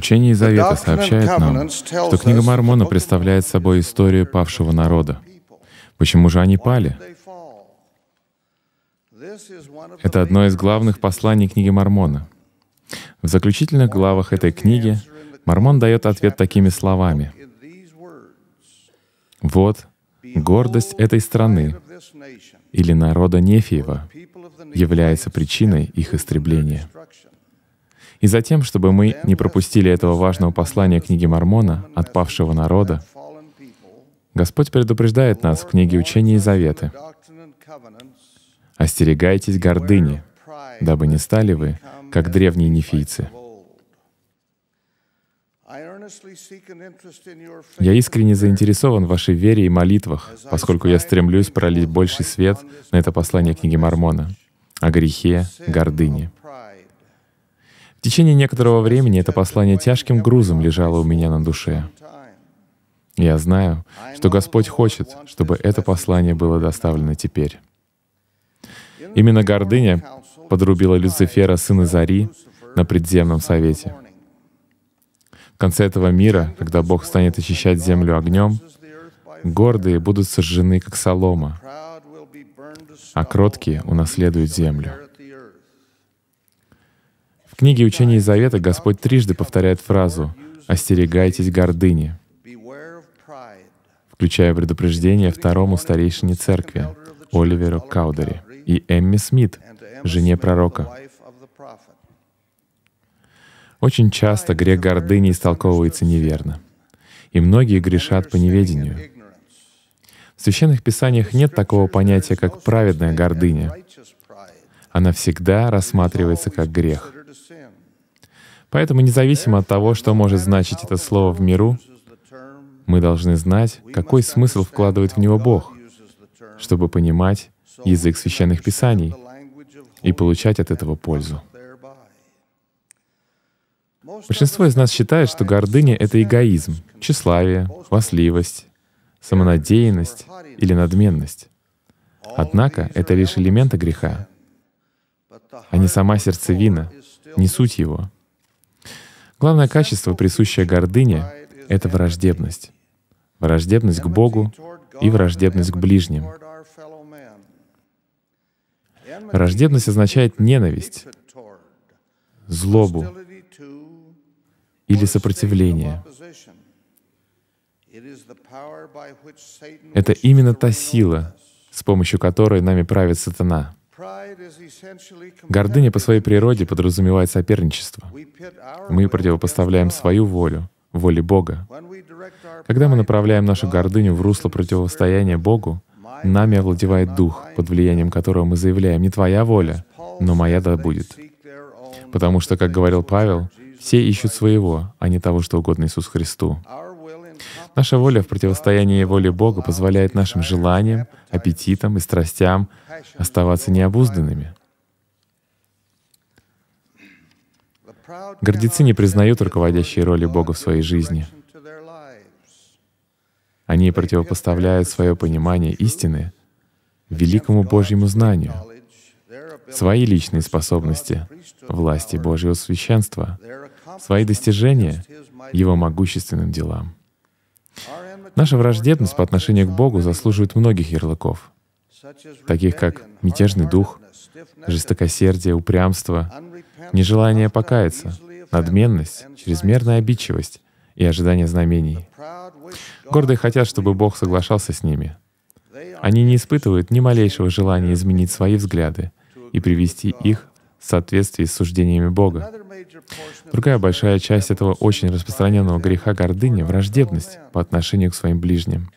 Учение Завета сообщает нам, что Книга Мормона представляет собой историю павшего народа. Почему же они пали? Это одно из главных посланий Книги Мормона. В заключительных главах этой книги Мормон дает ответ такими словами. «Вот гордость этой страны или народа Нефиева является причиной их истребления». И затем, чтобы мы не пропустили этого важного послания книги Мормона, отпавшего народа, Господь предупреждает нас в книге «Учения и заветы». «Остерегайтесь гордыни, дабы не стали вы, как древние нефийцы». Я искренне заинтересован в вашей вере и молитвах, поскольку я стремлюсь пролить больший свет на это послание книги Мормона о грехе гордыни. В течение некоторого времени это послание тяжким грузом лежало у меня на душе. Я знаю, что Господь хочет, чтобы это послание было доставлено теперь. Именно гордыня подрубила Люцифера, сына Зари, на предземном совете. В конце этого мира, когда Бог станет очищать землю огнем, гордые будут сожжены, как солома, а кроткие унаследуют землю книге «Учение Завета» Господь трижды повторяет фразу «Остерегайтесь гордыни», включая предупреждение второму старейшине церкви, Оливеру Каудери, и Эмми Смит, жене пророка. Очень часто грех гордыни истолковывается неверно, и многие грешат по неведению. В священных писаниях нет такого понятия, как праведная гордыня. Она всегда рассматривается как грех — Поэтому независимо от того, что может значить это слово в миру, мы должны знать, какой смысл вкладывает в него Бог, чтобы понимать язык священных писаний и получать от этого пользу. Большинство из нас считает, что гордыня — это эгоизм, тщеславие, хвастливость, самонадеянность или надменность. Однако это лишь элементы греха, а не сама сердцевина — не суть его. Главное качество, присущее гордыне, — это враждебность. Враждебность к Богу и враждебность к ближним. Враждебность означает ненависть, злобу или сопротивление. Это именно та сила, с помощью которой нами правит сатана — Гордыня по своей природе подразумевает соперничество. Мы противопоставляем свою волю воле Бога. Когда мы направляем нашу гордыню в русло противостояния Богу, нами овладевает дух, под влиянием которого мы заявляем «не твоя воля, но моя да будет». Потому что, как говорил Павел, все ищут своего, а не того, что угодно Иисусу Христу. Наша воля в противостоянии воле Бога позволяет нашим желаниям, аппетитам и страстям оставаться необузданными. Гордецы не признают руководящей роли Бога в своей жизни. Они противопоставляют свое понимание истины великому Божьему знанию, свои личные способности, власти Божьего священства, свои достижения Его могущественным делам. Наша враждебность по отношению к Богу заслуживает многих ярлыков, таких как мятежный дух, жестокосердие, упрямство, нежелание покаяться, надменность, чрезмерная обидчивость и ожидание знамений. Гордые хотят, чтобы Бог соглашался с ними. Они не испытывают ни малейшего желания изменить свои взгляды и привести их соответствии с суждениями Бога. Другая большая часть этого очень распространенного греха гордыни — враждебность по отношению к своим ближним.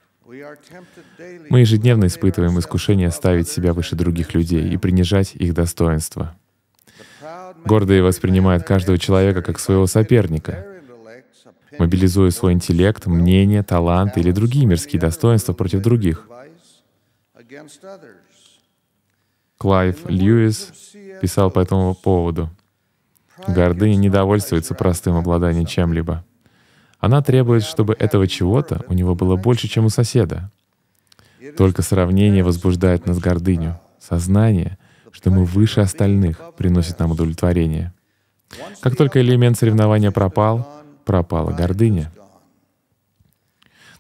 Мы ежедневно испытываем искушение ставить себя выше других людей и принижать их достоинство. Гордые воспринимают каждого человека как своего соперника, мобилизуя свой интеллект, мнение, талант или другие мирские достоинства против других. Клайв Льюис писал по этому поводу. Гордыня не довольствуется простым обладанием чем-либо. Она требует, чтобы этого чего-то у него было больше, чем у соседа. Только сравнение возбуждает нас гордыню. Сознание, что мы выше остальных, приносит нам удовлетворение. Как только элемент соревнования пропал, пропала гордыня.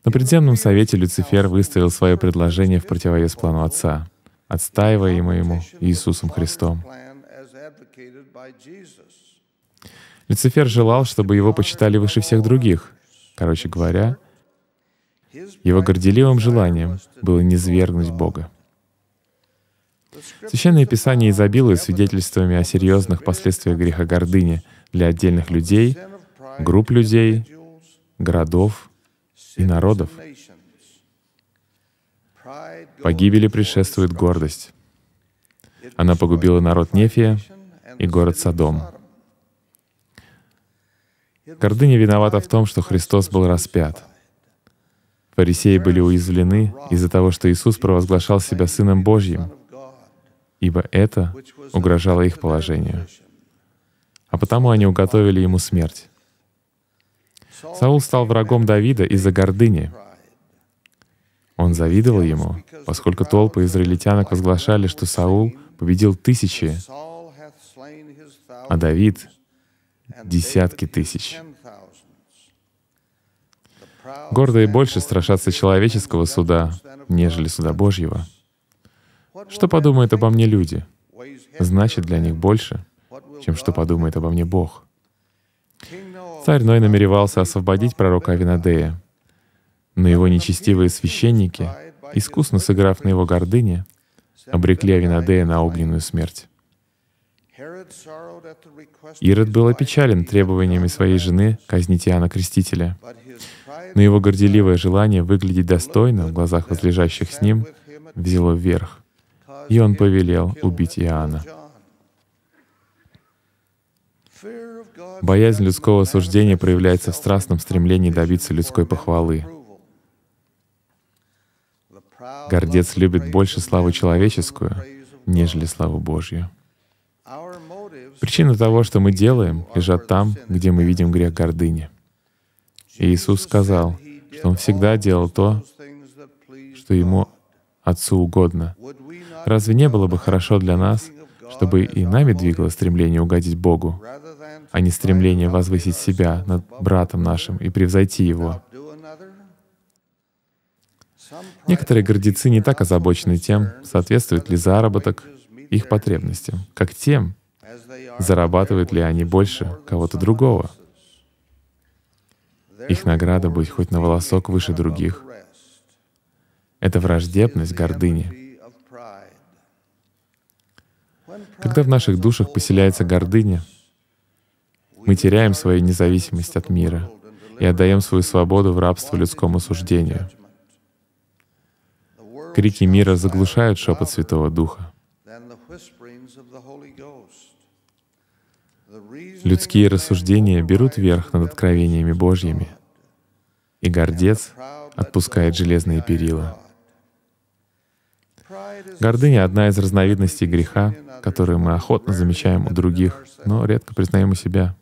На предземном совете Люцифер выставил свое предложение в противовес плану Отца, отстаиваемому Иисусом Христом. Люцифер желал, чтобы его почитали выше всех других. Короче говоря, его горделивым желанием было низвергнуть Бога. Священное Писание изобилует свидетельствами о серьезных последствиях греха гордыни для отдельных людей, групп людей, городов и народов. Погибели предшествует гордость. Она погубила народ Нефия, и город Садом. Гордыня виновата в том, что Христос был распят. Фарисеи были уязвлены из-за того, что Иисус провозглашал себя Сыном Божьим, ибо это угрожало их положению. А потому они уготовили ему смерть. Саул стал врагом Давида из-за гордыни. Он завидовал ему, поскольку толпы израильтянок возглашали, что Саул победил тысячи, а Давид — десятки тысяч. Гордые больше страшатся человеческого суда, нежели суда Божьего. Что подумают обо мне люди, значит для них больше, чем что подумает обо мне Бог. Царь Ной намеревался освободить пророка Авинадея, но его нечестивые священники, искусно сыграв на его гордыне, обрекли Авинадея на огненную смерть. Ирод был опечален требованиями своей жены казнить Иоанна Крестителя. Но его горделивое желание выглядеть достойно в глазах возлежащих с ним взяло вверх, и он повелел убить Иоанна. Боязнь людского осуждения проявляется в страстном стремлении добиться людской похвалы. Гордец любит больше славу человеческую, нежели славу Божью. Причина того, что мы делаем, лежат там, где мы видим грех гордыни. И Иисус сказал, что Он всегда делал то, что Ему Отцу угодно. Разве не было бы хорошо для нас, чтобы и нами двигало стремление угодить Богу, а не стремление возвысить себя над братом нашим и превзойти его? Некоторые гордецы не так озабочены тем, соответствует ли заработок их потребностям, как тем, Зарабатывают ли они больше кого-то другого? Их награда быть хоть на волосок выше других. Это враждебность гордыни. Когда в наших душах поселяется гордыня, мы теряем свою независимость от мира и отдаем свою свободу в рабство людскому суждению. Крики мира заглушают шепот Святого Духа. Людские рассуждения берут верх над откровениями Божьими, и гордец отпускает железные перила. Гордыня — одна из разновидностей греха, которую мы охотно замечаем у других, но редко признаем у себя.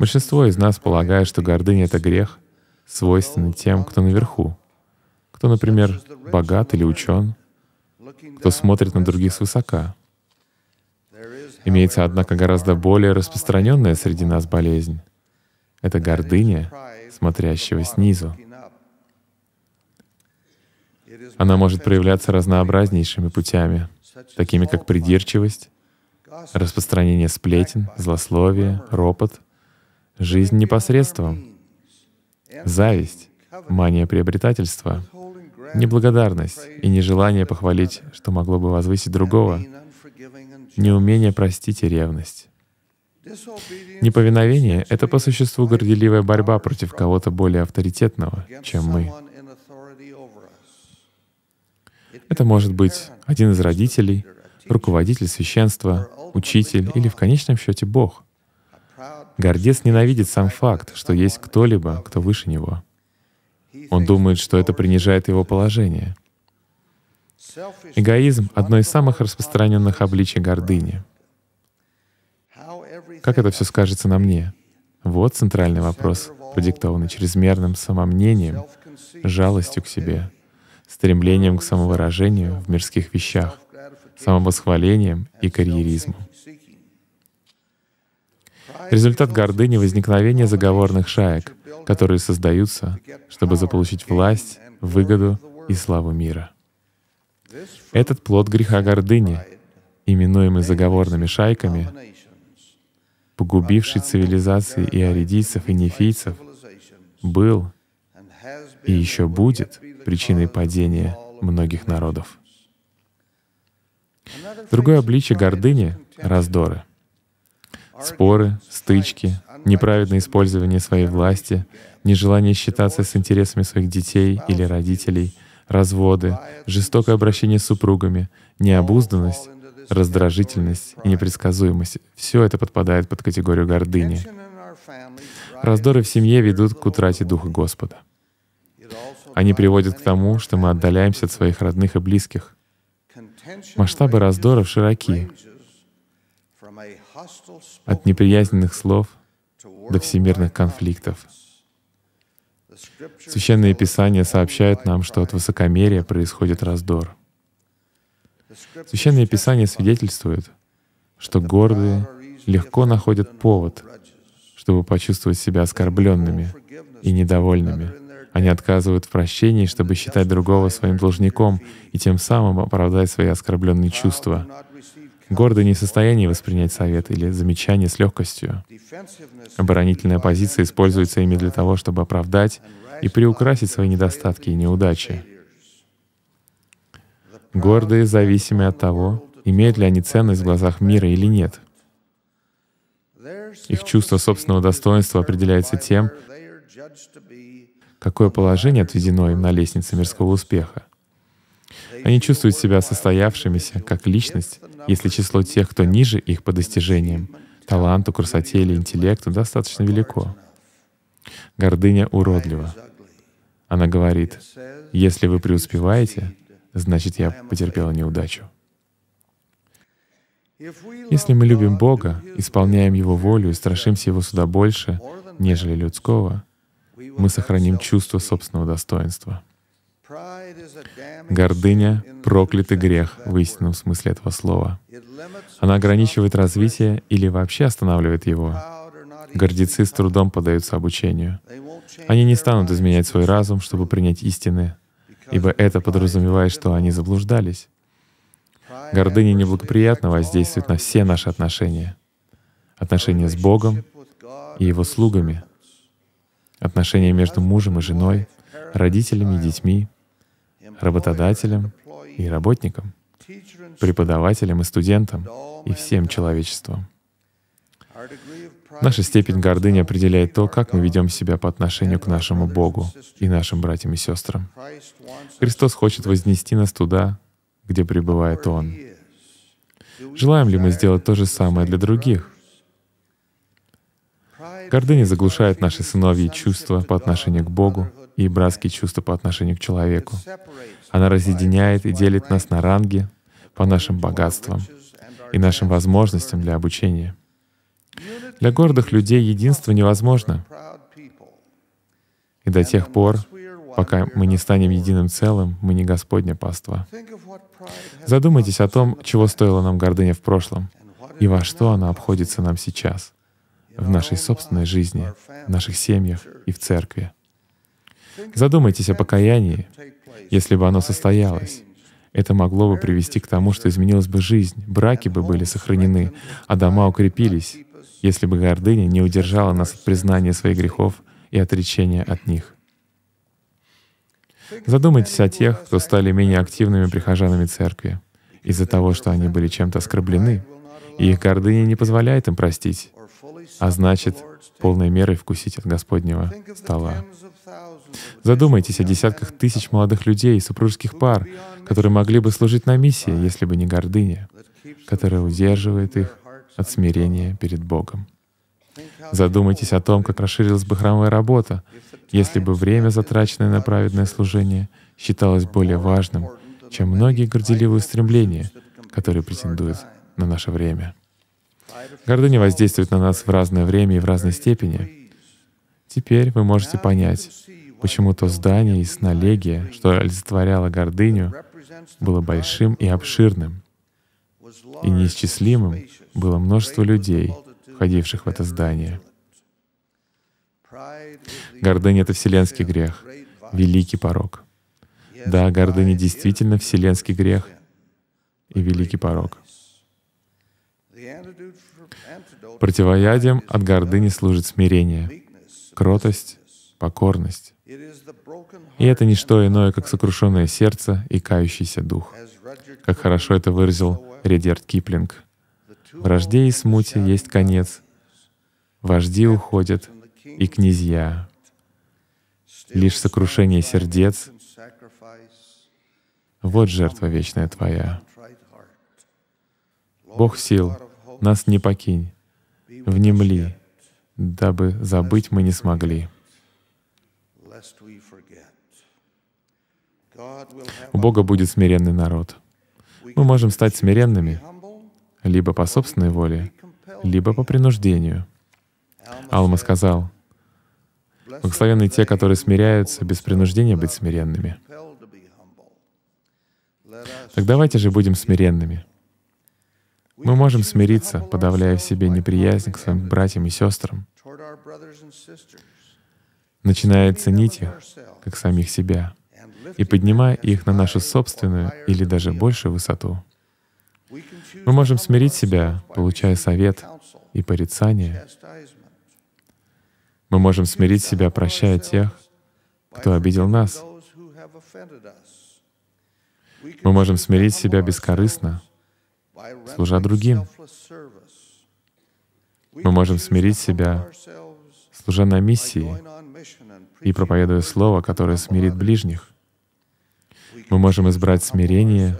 Большинство из нас полагает, что гордыня — это грех, свойственный тем, кто наверху, кто, например, богат или учен, кто смотрит на других свысока — Имеется, однако, гораздо более распространенная среди нас болезнь. Это гордыня, смотрящего снизу. Она может проявляться разнообразнейшими путями, такими как придирчивость, распространение сплетен, злословие, ропот, жизнь непосредством, зависть, мания приобретательства, неблагодарность и нежелание похвалить, что могло бы возвысить другого, неумение простить и ревность. Неповиновение — это по существу горделивая борьба против кого-то более авторитетного, чем мы. Это может быть один из родителей, руководитель священства, учитель или в конечном счете Бог. Гордец ненавидит сам факт, что есть кто-либо, кто выше него. Он думает, что это принижает его положение — Эгоизм — одно из самых распространенных обличий гордыни. Как это все скажется на мне? Вот центральный вопрос, продиктованный чрезмерным самомнением, жалостью к себе, стремлением к самовыражению в мирских вещах, самовосхвалением и карьеризмом. Результат гордыни — возникновение заговорных шаек, которые создаются, чтобы заполучить власть, выгоду и славу мира. Этот плод греха гордыни, именуемый заговорными шайками, погубивший цивилизации и аридийцев, и нефийцев, был и еще будет причиной падения многих народов. Другое обличие гордыни — раздоры. Споры, стычки, неправедное использование своей власти, нежелание считаться с интересами своих детей или родителей — разводы, жестокое обращение с супругами, необузданность, раздражительность и непредсказуемость — все это подпадает под категорию гордыни. Раздоры в семье ведут к утрате Духа Господа. Они приводят к тому, что мы отдаляемся от своих родных и близких. Масштабы раздоров широки. От неприязненных слов до всемирных конфликтов — Священное Писание сообщает нам, что от высокомерия происходит раздор. Священное Писание свидетельствует, что гордые легко находят повод, чтобы почувствовать себя оскорбленными и недовольными. Они отказывают в прощении, чтобы считать другого своим должником и тем самым оправдать свои оскорбленные чувства. Гордый не в воспринять совет или замечание с легкостью. Оборонительная позиция используется ими для того, чтобы оправдать и приукрасить свои недостатки и неудачи. Гордые зависимы от того, имеют ли они ценность в глазах мира или нет. Их чувство собственного достоинства определяется тем, какое положение отведено им на лестнице мирского успеха — они чувствуют себя состоявшимися как личность, если число тех, кто ниже их по достижениям, таланту, красоте или интеллекту, достаточно велико. Гордыня уродлива. Она говорит, если вы преуспеваете, значит, я потерпела неудачу. Если мы любим Бога, исполняем Его волю и страшимся Его суда больше, нежели людского, мы сохраним чувство собственного достоинства. Гордыня — проклятый грех в истинном смысле этого слова. Она ограничивает развитие или вообще останавливает его. Гордецы с трудом поддаются обучению. Они не станут изменять свой разум, чтобы принять истины, ибо это подразумевает, что они заблуждались. Гордыня неблагоприятно воздействует на все наши отношения. Отношения с Богом и Его слугами, отношения между мужем и женой, родителями и детьми, работодателям и работникам, преподавателям и студентам, и всем человечеством. Наша степень гордыни определяет то, как мы ведем себя по отношению к нашему Богу и нашим братьям и сестрам. Христос хочет вознести нас туда, где пребывает Он. Желаем ли мы сделать то же самое для других? Гордыня заглушает наши сыновьи чувства по отношению к Богу и братские чувства по отношению к человеку. Она разъединяет и делит нас на ранги по нашим богатствам и нашим возможностям для обучения. Для гордых людей единство невозможно. И до тех пор, пока мы не станем единым целым, мы не Господня паства. Задумайтесь о том, чего стоила нам гордыня в прошлом, и во что она обходится нам сейчас, в нашей собственной жизни, в наших семьях и в церкви. Задумайтесь о покаянии. Если бы оно состоялось, это могло бы привести к тому, что изменилась бы жизнь, браки бы были сохранены, а дома укрепились, если бы гордыня не удержала нас от признания своих грехов и отречения от них. Задумайтесь о тех, кто стали менее активными прихожанами церкви из-за того, что они были чем-то оскорблены, и их гордыня не позволяет им простить, а значит, полной мерой вкусить от Господнего стола. Задумайтесь о десятках тысяч молодых людей и супружеских пар, которые могли бы служить на миссии, если бы не гордыня, которая удерживает их от смирения перед Богом. Задумайтесь о том, как расширилась бы храмовая работа, если бы время, затраченное на праведное служение, считалось более важным, чем многие горделивые устремления, которые претендуют на наше время. Гордыня воздействует на нас в разное время и в разной степени. Теперь вы можете понять, Почему то здание из налегия, что олицетворяло гордыню, было большим и обширным, и неисчислимым было множество людей, входивших в это здание. Гордыня — это вселенский грех, великий порог. Да, гордыня действительно вселенский грех и великий порог. Противоядием от гордыни служит смирение, кротость, покорность. И это не что иное, как сокрушенное сердце и кающийся дух. Как хорошо это выразил Редерт Киплинг. Вражде и смуте есть конец. Вожди уходят, и князья. Лишь сокрушение сердец — вот жертва вечная Твоя. Бог сил, нас не покинь, внемли, дабы забыть мы не смогли. У Бога будет смиренный народ. Мы можем стать смиренными либо по собственной воле, либо по принуждению. Алма сказал, «Благословенны те, которые смиряются, без принуждения быть смиренными». Так давайте же будем смиренными. Мы можем смириться, подавляя в себе неприязнь к своим братьям и сестрам, начиная ценить их, как самих себя, и поднимая их на нашу собственную или даже большую высоту. Мы можем смирить себя, получая совет и порицание. Мы можем смирить себя, прощая тех, кто обидел нас. Мы можем смирить себя бескорыстно, служа другим. Мы можем смирить себя, служа на миссии и проповедуя Слово, которое смирит ближних. Мы можем избрать смирение,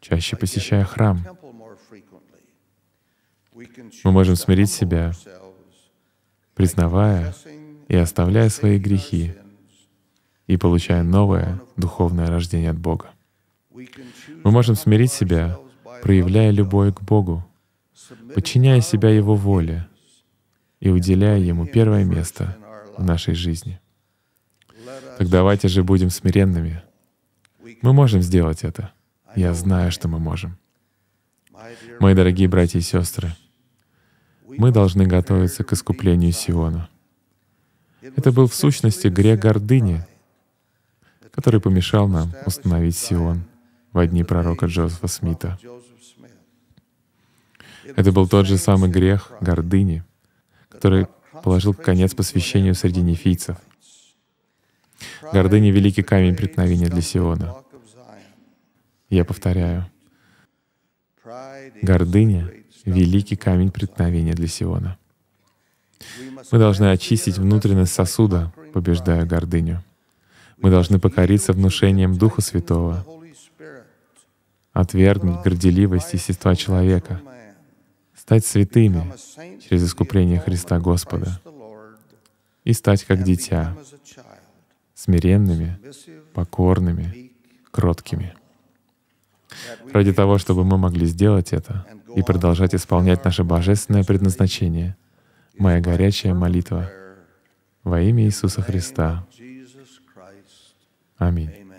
чаще посещая храм. Мы можем смирить себя, признавая и оставляя свои грехи, и получая новое духовное рождение от Бога. Мы можем смирить себя, проявляя любовь к Богу, подчиняя себя Его воле, и уделяя Ему первое место в нашей жизни. Так давайте же будем смиренными. Мы можем сделать это. Я знаю, что мы можем. Мои дорогие братья и сестры, мы должны готовиться к искуплению Сиона. Это был в сущности грех гордыни, который помешал нам установить Сион в дни пророка Джозефа Смита. Это был тот же самый грех гордыни, который положил конец посвящению среди нефийцев. Гордыня — великий камень преткновения для Сиона. Я повторяю. Гордыня — великий камень преткновения для Сиона. Мы должны очистить внутренность сосуда, побеждая гордыню. Мы должны покориться внушением Духа Святого, отвергнуть горделивость и человека — стать святыми через искупление Христа Господа и стать как дитя, смиренными, покорными, кроткими. Ради того, чтобы мы могли сделать это и продолжать исполнять наше божественное предназначение, моя горячая молитва во имя Иисуса Христа. Аминь.